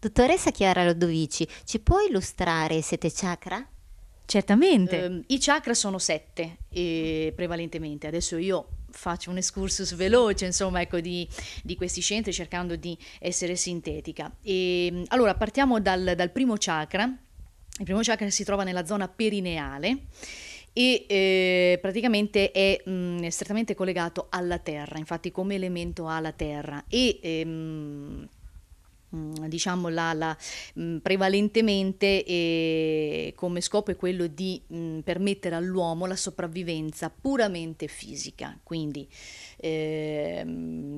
Dottoressa Chiara Lodovici, ci può illustrare i sette chakra? Certamente. Eh, I chakra sono sette eh, prevalentemente. Adesso io faccio un excursus veloce, insomma, ecco, di, di, questi centri cercando di essere sintetica. E, ehm, allora, partiamo dal, dal primo chakra. Il primo chakra si trova nella zona perineale e eh, praticamente è mh, mm, strettamente collegato alla terra, infatti come elemento alla terra e ehm, Mm, diciamo la, la, mm, prevalentemente eh, come scopo è quello di mh, mm, permettere all'uomo la sopravvivenza puramente fisica quindi eh,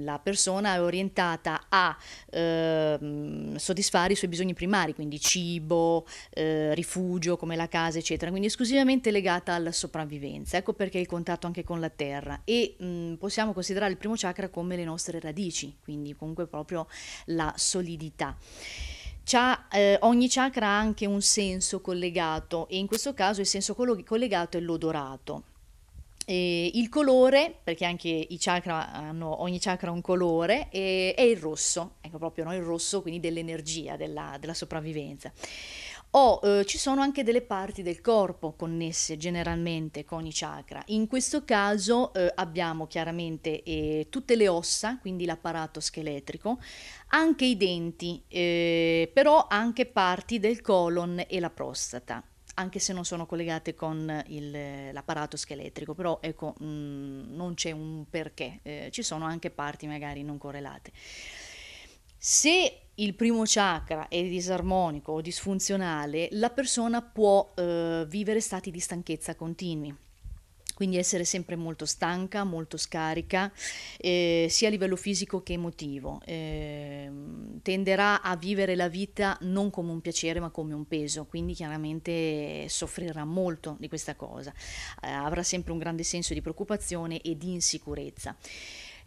la persona è orientata a eh, soddisfare i suoi bisogni primari quindi cibo eh, rifugio come la casa eccetera quindi esclusivamente legata alla sopravvivenza ecco perché il contatto anche con la terra e mh, possiamo considerare il primo chakra come le nostre radici quindi comunque proprio la solidità rapidità. C'ha, eh, ogni chakra ha anche un senso collegato e in questo caso il senso collegato è l'odorato. E il colore, perché anche i chakra hanno, ogni chakra ha un colore, è il rosso, ecco proprio no? il rosso quindi dell'energia, della, della sopravvivenza o eh, ci sono anche delle parti del corpo connesse generalmente con i chakra. In questo caso eh, abbiamo chiaramente eh, tutte le ossa, quindi l'apparato scheletrico, anche i denti, eh, però anche parti del colon e la prostata anche se non sono collegate con il, l'apparato scheletrico, però ecco, mh, mm, non c'è un perché, eh, ci sono anche parti magari non correlate. Se il primo chakra è disarmonico o disfunzionale, la persona può eh, vivere stati di stanchezza continui. Quindi essere sempre molto stanca, molto scarica, eh, sia a livello fisico che emotivo. Eh, tenderà a vivere la vita non come un piacere ma come un peso, quindi chiaramente soffrirà molto di questa cosa. Eh, avrà sempre un grande senso di preoccupazione e di insicurezza.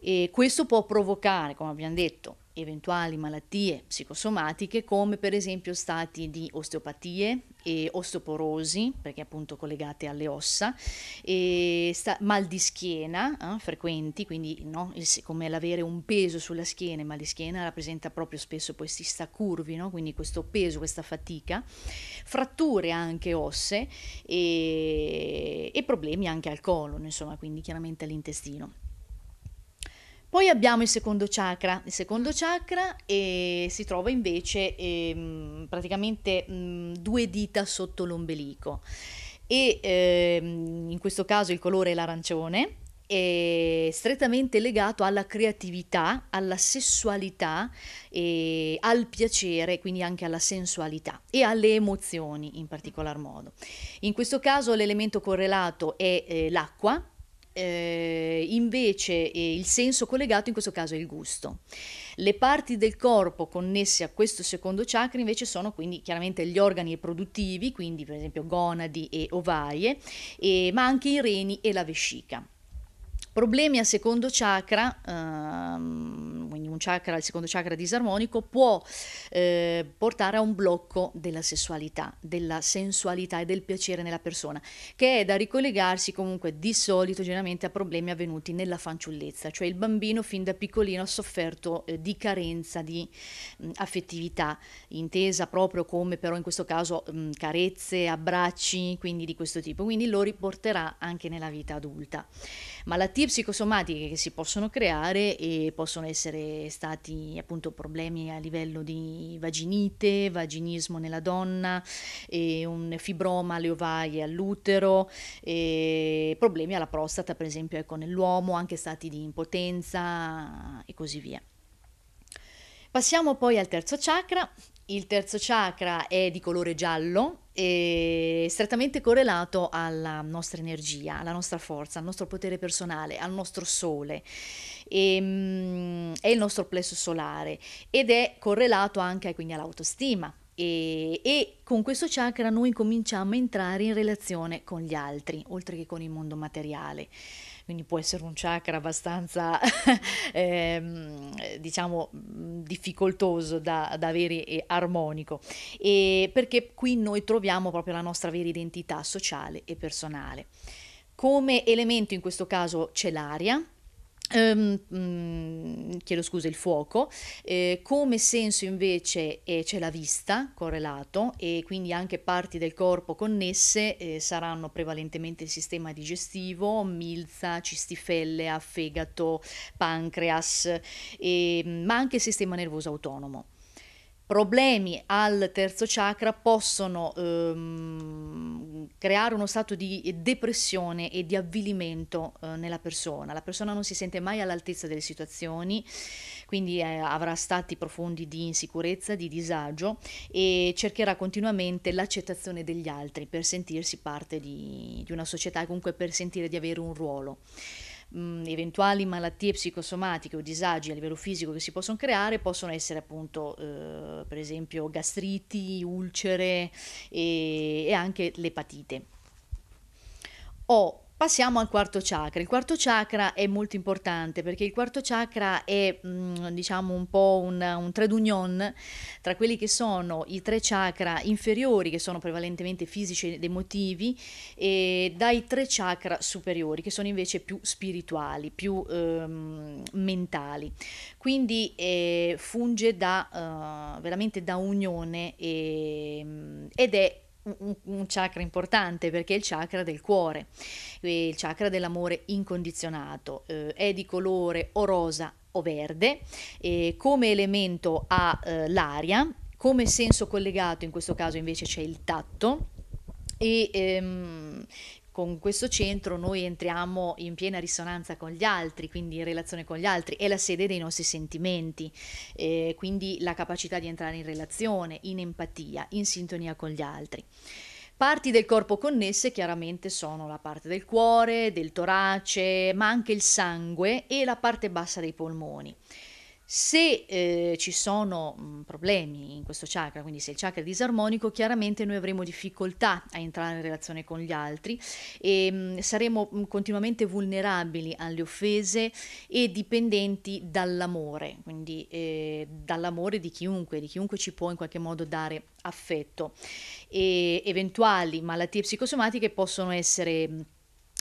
E questo può provocare, come abbiamo detto, eventuali malattie psicosomatiche come per esempio stati di osteopatie e osteoporosi, perché appunto collegate alle ossa, mal di schiena eh, frequenti, quindi no, il, come l'avere un peso sulla schiena e mal di schiena rappresenta proprio spesso questi stacurvi, no? quindi questo peso, questa fatica, fratture anche osse e, e problemi anche al colon, insomma, quindi chiaramente all'intestino. Poi abbiamo il secondo chakra, il secondo chakra eh, si trova invece eh, praticamente mh, mm, due dita sotto l'ombelico e eh, in questo caso il colore è l'arancione, è strettamente legato alla creatività, alla sessualità, al piacere, quindi anche alla sensualità e alle emozioni in particolar modo. In questo caso l'elemento correlato è eh, l'acqua eh, invece eh, il senso collegato in questo caso è il gusto. Le parti del corpo connesse a questo secondo chakra invece sono quindi chiaramente gli organi produttivi, quindi per esempio gonadi e ovaie, eh, ma anche i reni e la vescica. Problemi al secondo chakra, ehm, quindi un chakra, il secondo chakra disarmonico, può eh, portare a un blocco della sessualità, della sensualità e del piacere nella persona, che è da ricollegarsi comunque di solito generalmente a problemi avvenuti nella fanciullezza, cioè il bambino fin da piccolino ha sofferto eh, di carenza di mh, mm, affettività, intesa proprio come però in questo caso mh, mm, carezze, abbracci, quindi di questo tipo, quindi lo riporterà anche nella vita adulta. Malattie malattie psicosomatiche che si possono creare e possono essere stati appunto problemi a livello di vaginite, vaginismo nella donna, un fibroma alle ovaie all'utero, problemi alla prostata per esempio ecco, nell'uomo, anche stati di impotenza e così via. Passiamo poi al terzo chakra. Il terzo chakra è di colore giallo, è strettamente correlato alla nostra energia, alla nostra forza, al nostro potere personale, al nostro sole, e, mm, è il nostro plesso solare ed è correlato anche quindi all'autostima e, e, con questo chakra noi cominciamo a entrare in relazione con gli altri, oltre che con il mondo materiale. Quindi può essere un chakra abbastanza, eh, diciamo, difficoltoso da, da, avere e armonico, e perché qui noi troviamo proprio la nostra vera identità sociale e personale. Come elemento in questo caso c'è l'aria, Um, chiedo scusa, il fuoco, eh, come senso invece eh, c'è la vista correlato e quindi anche parti del corpo connesse eh, saranno prevalentemente il sistema digestivo, milza, cistifellea, fegato, pancreas, ehm, ma anche il sistema nervoso autonomo problemi al terzo chakra possono ehm, creare uno stato di depressione e di avvilimento eh, nella persona. La persona non si sente mai all'altezza delle situazioni, quindi eh, avrà stati profondi di insicurezza, di disagio e cercherà continuamente l'accettazione degli altri per sentirsi parte di, di una società e comunque per sentire di avere un ruolo mh, eventuali malattie psicosomatiche o disagi a livello fisico che si possono creare possono essere appunto eh, per esempio gastriti, ulcere e, e anche l'epatite. Ho Passiamo al quarto chakra. Il quarto chakra è molto importante perché il quarto chakra è mm, diciamo un po' un, un tradunion tra quelli che sono i tre chakra inferiori che sono prevalentemente fisici ed emotivi e dai tre chakra superiori che sono invece più spirituali, più ehm, mentali. Quindi eh, funge da, eh, veramente da unione e, mm, ed è un, un, chakra importante perché è il chakra del cuore, il chakra dell'amore incondizionato, eh, è di colore o rosa o verde, eh, come elemento ha eh, l'aria, come senso collegato in questo caso invece c'è il tatto e ehm, con questo centro noi entriamo in piena risonanza con gli altri, quindi in relazione con gli altri, è la sede dei nostri sentimenti, eh, quindi la capacità di entrare in relazione, in empatia, in sintonia con gli altri. Parti del corpo connesse chiaramente sono la parte del cuore, del torace, ma anche il sangue e la parte bassa dei polmoni. Se eh, ci sono mh, mm, problemi in questo chakra, quindi se il chakra è disarmonico, chiaramente noi avremo difficoltà a entrare in relazione con gli altri e mh, mm, saremo mh, mm, continuamente vulnerabili alle offese e dipendenti dall'amore, quindi eh, dall'amore di chiunque, di chiunque ci può in qualche modo dare affetto. E eventuali malattie psicosomatiche possono essere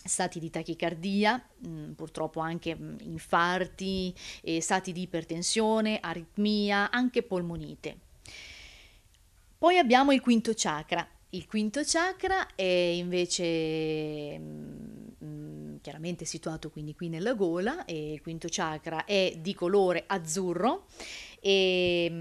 stati di tachicardia, mm, purtroppo anche mm, infarti, stati di ipertensione, aritmia, anche polmonite. Poi abbiamo il quinto chakra. Il quinto chakra è invece mm, chiaramente situato quindi qui nella gola e il quinto chakra è di colore azzurro e, ehm,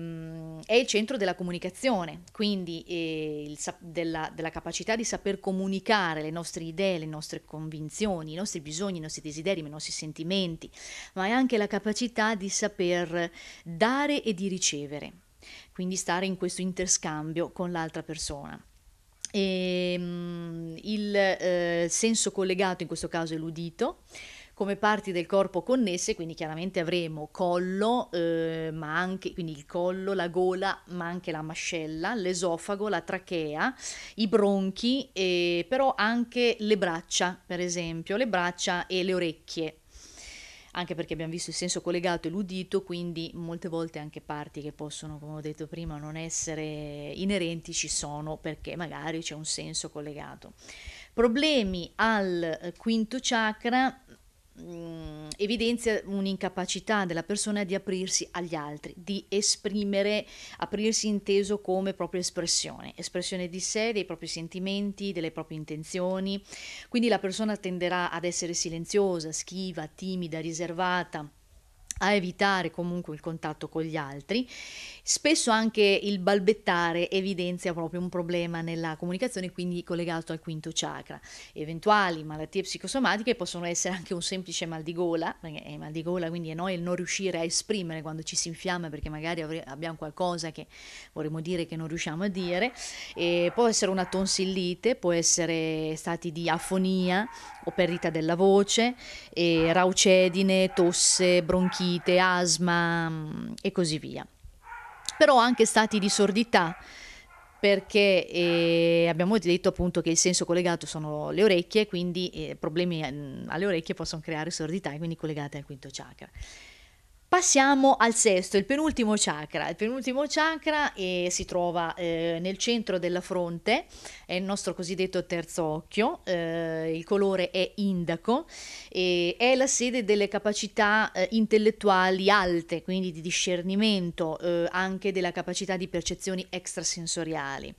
mh, è il centro della comunicazione, quindi eh, il, della, della, capacità di saper comunicare le nostre idee, le nostre convinzioni, i nostri bisogni, i nostri desideri, i nostri sentimenti, ma è anche la capacità di saper dare e di ricevere, quindi stare in questo interscambio con l'altra persona. E, ehm, mh, il eh, senso collegato in questo caso è l'udito come parti del corpo connesse, quindi chiaramente avremo collo, eh, ma anche quindi il collo, la gola, ma anche la mascella, l'esofago, la trachea, i bronchi, eh, però anche le braccia, per esempio, le braccia e le orecchie, anche perché abbiamo visto il senso collegato e l'udito, quindi molte volte anche parti che possono, come ho detto prima, non essere inerenti ci sono perché magari c'è un senso collegato. Problemi al eh, quinto chakra Mm, evidenzia un'incapacità della persona di aprirsi agli altri, di esprimere, aprirsi inteso come propria espressione, espressione di sé, dei propri sentimenti, delle proprie intenzioni. Quindi la persona tenderà ad essere silenziosa, schiva, timida, riservata a evitare comunque il contatto con gli altri. Spesso anche il balbettare evidenzia proprio un problema nella comunicazione, quindi collegato al quinto chakra. Eventuali malattie psicosomatiche possono essere anche un semplice mal di gola, perché è mal di gola, quindi è noi il non riuscire a esprimere quando ci si infiamma perché magari avre- abbiamo qualcosa che vorremmo dire che non riusciamo a dire. E può essere una tonsillite, può essere stati di afonia o perdita della voce, raucedine, tosse, bronchite sinusite, asma mm, e così via. Però anche stati di sordità, perché eh, abbiamo detto appunto che il senso collegato sono le orecchie, quindi eh, problemi mm, alle orecchie possono creare sordità, e quindi collegate al quinto chakra. Passiamo al sesto, il penultimo chakra. Il penultimo chakra eh, si trova eh, nel centro della fronte, è il nostro cosiddetto terzo occhio, eh, il colore è indaco, è la sede delle capacità eh, intellettuali alte, quindi di discernimento, eh, anche della capacità di percezioni extrasensoriali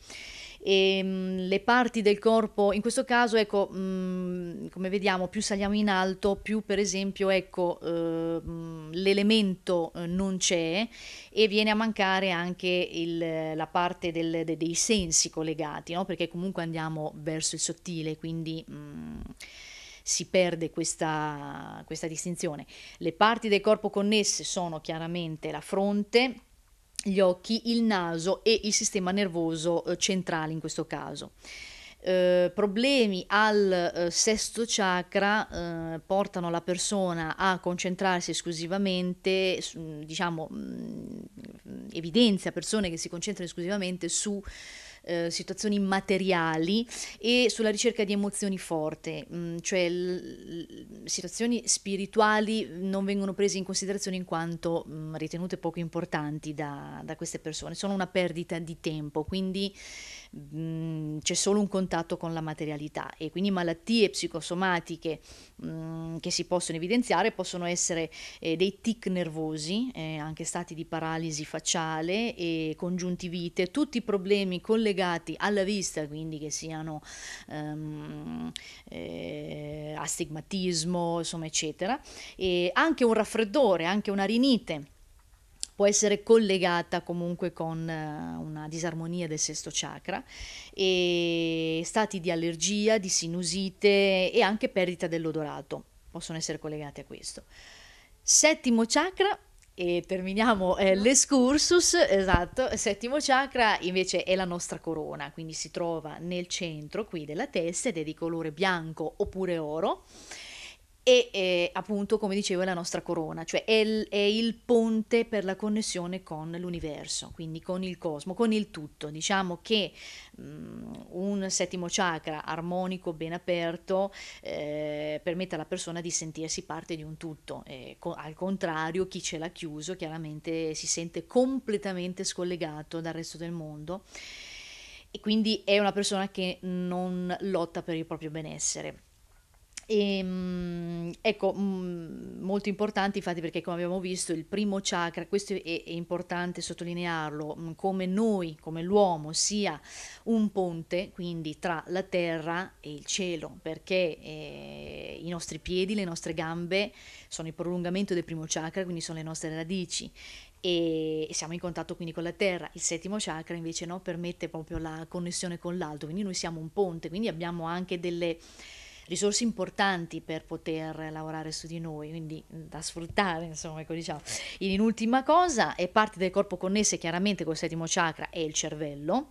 e ehm, mh, le parti del corpo, in questo caso ecco, mh, mm, come vediamo, più saliamo in alto, più per esempio ecco, eh, mm, l'elemento eh, non c'è e viene a mancare anche il, la parte del, de, dei sensi collegati, no? perché comunque andiamo verso il sottile, quindi... Mh, mm, si perde questa, questa distinzione. Le parti del corpo connesse sono chiaramente la fronte, gli occhi, il naso e il sistema nervoso eh, centrale in questo caso. Eh, problemi al eh, sesto chakra eh, portano la persona a concentrarsi esclusivamente, su, diciamo, mh, mm, evidenzia persone che si concentrano esclusivamente su eh, situazioni materiali e sulla ricerca di emozioni forti, mm, cioè l- l- situazioni spirituali non vengono prese in considerazione in quanto mh, mm, ritenute poco importanti da, da queste persone, sono una perdita di tempo, quindi Mm, c'è solo un contatto con la materialità e quindi malattie psicosomatiche mm, che si possono evidenziare possono essere eh, dei tic nervosi, eh, anche stati di paralisi facciale e congiuntivite, tutti i problemi collegati alla vista, quindi che siano ehm, eh, astigmatismo, insomma, eccetera, e anche un raffreddore, anche una rinite può essere collegata comunque con eh, una disarmonia del sesto chakra e stati di allergia, di sinusite e anche perdita dell'odorato possono essere collegati a questo. Settimo chakra e terminiamo eh, l'escursus, esatto, settimo chakra invece è la nostra corona, quindi si trova nel centro qui della testa ed è di colore bianco oppure oro e è, eh, appunto, come dicevo, è la nostra corona, cioè è il, è il, ponte per la connessione con l'universo, quindi con il cosmo, con il tutto. Diciamo che um, un settimo chakra armonico, ben aperto, eh, permette alla persona di sentirsi parte di un tutto. Eh, co- al contrario, chi ce l'ha chiuso chiaramente si sente completamente scollegato dal resto del mondo e quindi è una persona che non lotta per il proprio benessere. E, ehm, ecco, mm, molto importanti infatti perché come abbiamo visto il primo chakra, questo è, è importante sottolinearlo, mm, come noi, come l'uomo, sia un ponte quindi tra la terra e il cielo, perché eh, i nostri piedi, le nostre gambe sono il prolungamento del primo chakra, quindi sono le nostre radici e siamo in contatto quindi con la terra. Il settimo chakra invece no, permette proprio la connessione con l'alto, quindi noi siamo un ponte, quindi abbiamo anche delle risorse importanti per poter lavorare su di noi, quindi mm, da sfruttare, insomma, ecco diciamo. In ultima cosa, è parte del corpo connesse chiaramente col settimo chakra e il cervello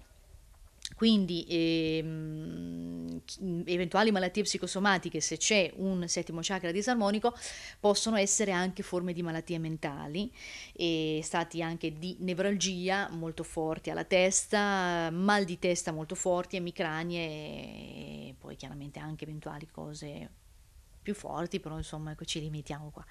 quindi ehm, eventuali malattie psicosomatiche, se c'è un settimo chakra disarmonico, possono essere anche forme di malattie mentali e stati anche di nevralgia molto forti alla testa, mal di testa molto forti, emicranie e poi chiaramente anche eventuali cose più forti, però insomma ecco, ci limitiamo qua.